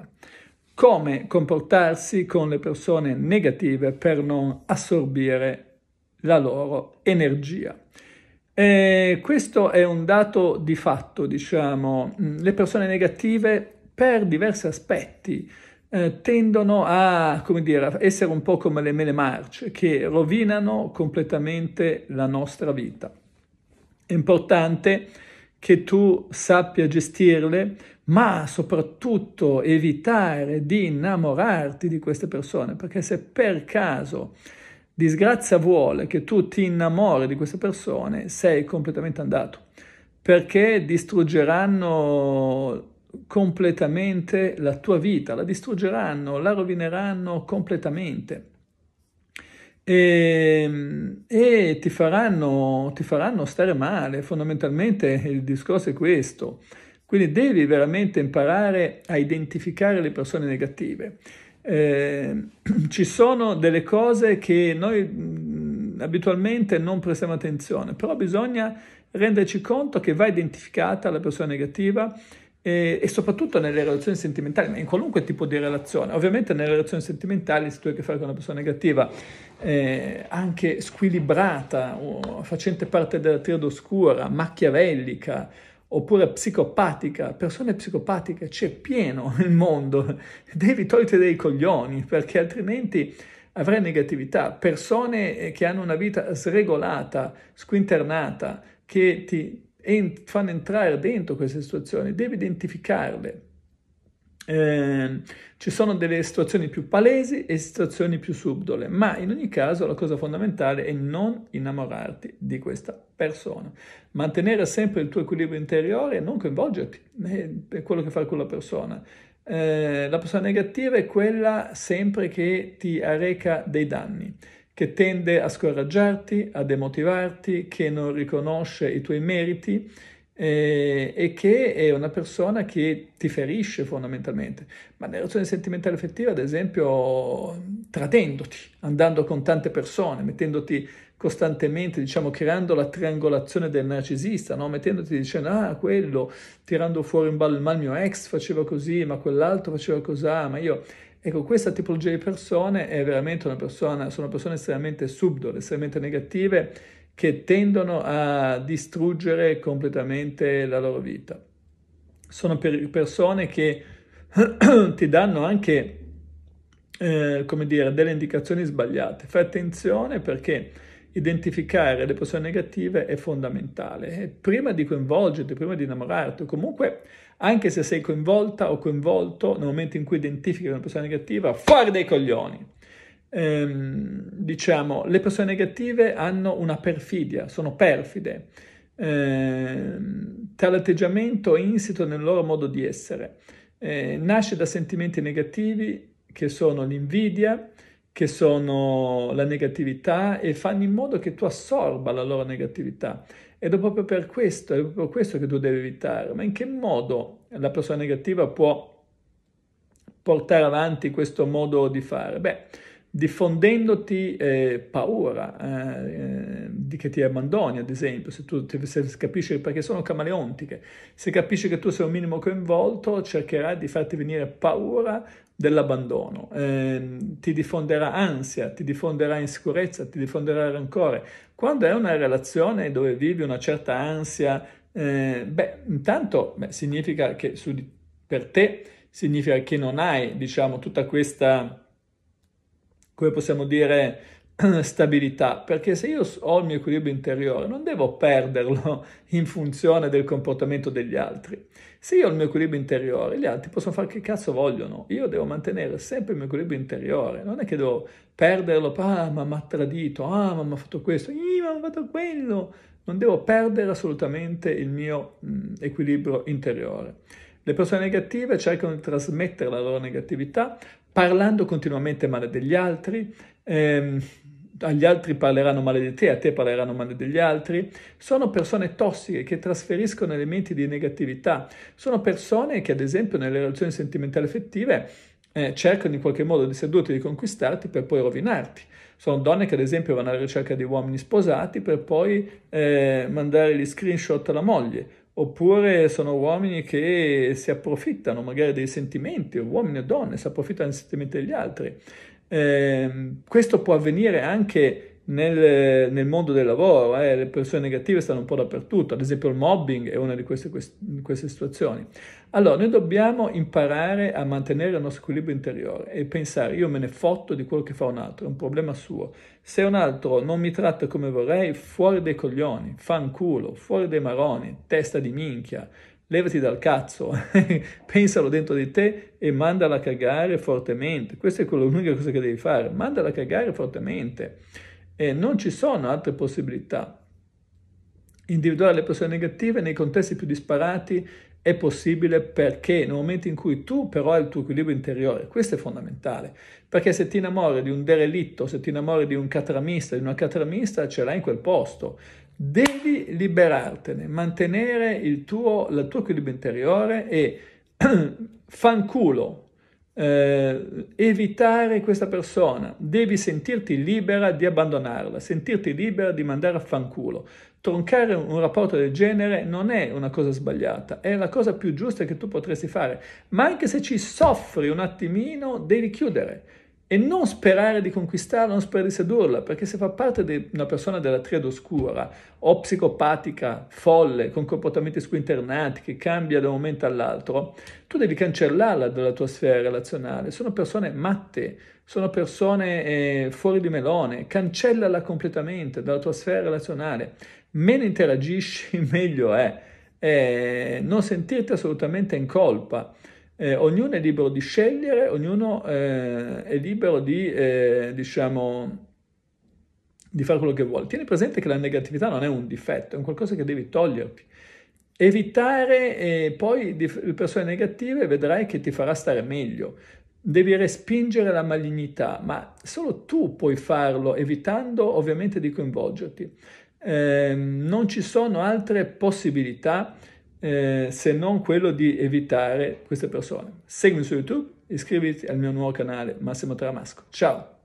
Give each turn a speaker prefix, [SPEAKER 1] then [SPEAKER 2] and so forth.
[SPEAKER 1] problema. Come comportarsi con le persone negative per non assorbire la loro energia. E questo è un dato di fatto, diciamo, le persone negative per diversi aspetti eh, tendono a, come dire, a essere un po' come le mele marce che rovinano completamente la nostra vita. È importante che tu sappia gestirle, ma soprattutto evitare di innamorarti di queste persone, perché se per caso disgrazia vuole che tu ti innamori di queste persone, sei completamente andato, perché distruggeranno completamente la tua vita, la distruggeranno, la rovineranno completamente e, ehm, e ti, faranno, ti faranno stare male. Fondamentalmente il discorso è questo. Quindi devi veramente imparare a identificare le persone negative. Eh, ci sono delle cose che noi mh, mm, abitualmente non prestiamo attenzione, però bisogna renderci conto che va identificata la persona negativa e, e, soprattutto nelle relazioni sentimentali, ma in qualunque tipo di relazione. Ovviamente nelle relazioni sentimentali, se tu hai a che fare con una persona negativa, eh, anche squilibrata, facente parte della triade oscura, machiavellica, oppure psicopatica, persone psicopatiche, c'è pieno il mondo, devi togliere dei coglioni perché altrimenti avrai negatività, persone eh, che hanno una vita sregolata, squinternata, che ti, ent- fanno entrare dentro queste situazioni, devi identificarle. Eh, ci sono delle situazioni più palesi e situazioni più subdole, ma in ogni caso la cosa fondamentale è non innamorarti di questa persona. Mantenere sempre il tuo equilibrio interiore e non coinvolgerti, è quello che fai con la persona. Eh, la persona negativa è quella sempre che ti arreca dei danni che tende a scoraggiarti, a demotivarti, che non riconosce i tuoi meriti eh, e che è una persona che ti ferisce fondamentalmente. Ma nella relazione sentimentale affettiva, ad esempio, tradendoti, andando con tante persone, mettendoti costantemente, diciamo, creando la triangolazione del narcisista, no? mettendoti dicendo, ah, quello, tirando fuori in ballo, ma il mio ex faceva così, ma quell'altro faceva così, ma io... Ecco, questa tipologia di persone è veramente una persona, sono persone estremamente subdole, estremamente negative, che tendono a distruggere completamente la loro vita. Sono per persone che ti danno anche, eh, come dire, delle indicazioni sbagliate. Fai attenzione perché identificare le persone negative è fondamentale. prima di coinvolgerti, prima di innamorarti, comunque anche se sei coinvolta o coinvolto, nel momento in cui identifichi una persona negativa, fuori dai coglioni. Ehm, diciamo, le persone negative hanno una perfidia, sono perfide, ehm, atteggiamento è insito nel loro modo di essere. Eh, nasce da sentimenti negativi che sono l'invidia, che sono la negatività e fanno in modo che tu assorba la loro negatività. Ed è proprio per questo, è proprio questo che tu devi evitare. Ma in che modo la persona negativa può portare avanti questo modo di fare? Beh, diffondendoti eh, paura eh, di che ti abbandoni, ad esempio, se tu se capisci perché sono camaleontiche, se capisci che tu sei un minimo coinvolto, cercherai di farti venire paura dell'abbandono, eh, ti diffonderà ansia, ti diffonderà insicurezza, ti diffonderà rancore. Quando è una relazione dove vivi una certa ansia, eh, beh, intanto beh, significa che su, per te significa che non hai, diciamo, tutta questa come possiamo dire, stabilità, perché se io ho il mio equilibrio interiore non devo perderlo in funzione del comportamento degli altri. Se io ho il mio equilibrio interiore, gli altri possono fare che cazzo vogliono, io devo mantenere sempre il mio equilibrio interiore, non è che devo perderlo, ah ma mi ha tradito, ah ma mi ha fatto questo, ah ma mi ha fatto quello, non devo perdere assolutamente il mio mh, equilibrio interiore. Le persone negative cercano di trasmettere la loro negatività parlando continuamente male degli altri, ehm, agli altri parleranno male di te, a te parleranno male degli altri. Sono persone tossiche che trasferiscono elementi di negatività. Sono persone che, ad esempio, nelle relazioni sentimentali affettive eh, cercano in qualche modo di sedurti, di conquistarti per poi rovinarti. Sono donne che ad esempio vanno alla ricerca di uomini sposati per poi eh, mandare gli screenshot alla moglie, oppure sono uomini che si approfittano magari dei sentimenti, uomini e donne si approfittano dei sentimenti degli altri. Eh, questo può avvenire anche nel, nel mondo del lavoro, eh, le persone negative stanno un po' dappertutto, ad esempio il mobbing è una di queste, quest- queste situazioni. Allora, noi dobbiamo imparare a mantenere il nostro equilibrio interiore e pensare, io me ne fotto di quello che fa un altro, è un problema suo. Se un altro non mi tratta come vorrei, fuori dei coglioni, fanculo, fuori dei maroni, testa di minchia, levati dal cazzo, pensalo dentro di te e mandala a cagare fortemente. Questa è l'unica cosa che devi fare, mandala a cagare fortemente e non ci sono altre possibilità. Individuare le persone negative nei contesti più disparati è possibile perché nel momento in cui tu però hai il tuo equilibrio interiore, questo è fondamentale, perché se ti innamori di un derelitto, se ti innamori di un catramista, di una catramista, ce l'hai in quel posto. Devi liberartene, mantenere il tuo, il tuo equilibrio interiore e fanculo eh, evitare questa persona, devi sentirti libera di abbandonarla, sentirti libera di mandare a fanculo. Troncare un rapporto del genere non è una cosa sbagliata, è la cosa più giusta che tu potresti fare, ma anche se ci soffri un attimino devi chiudere e non sperare di conquistarla, non sperare di sedurla, perché se fa parte di una persona della triade oscura o psicopatica, folle, con comportamenti squinternati, che cambia da un momento all'altro, tu devi cancellarla dalla tua sfera relazionale. Sono persone matte, sono persone eh, fuori di melone, cancellala completamente dalla tua sfera relazionale. Meno interagisci, meglio è. Eh, non sentirti assolutamente in colpa. Eh, ognuno è libero di scegliere, ognuno eh, è libero di, eh, diciamo, di fare quello che vuole. Tieni presente che la negatività non è un difetto, è un qualcosa che devi toglierti. Evitare eh, poi le persone negative vedrai che ti farà stare meglio. Devi respingere la malignità, ma solo tu puoi farlo evitando ovviamente di coinvolgerti. Ehm, non ci sono altre possibilità eh, se non quello di evitare queste persone. Seguimi su YouTube, iscriviti al mio nuovo canale Massimo Tramasco. Ciao!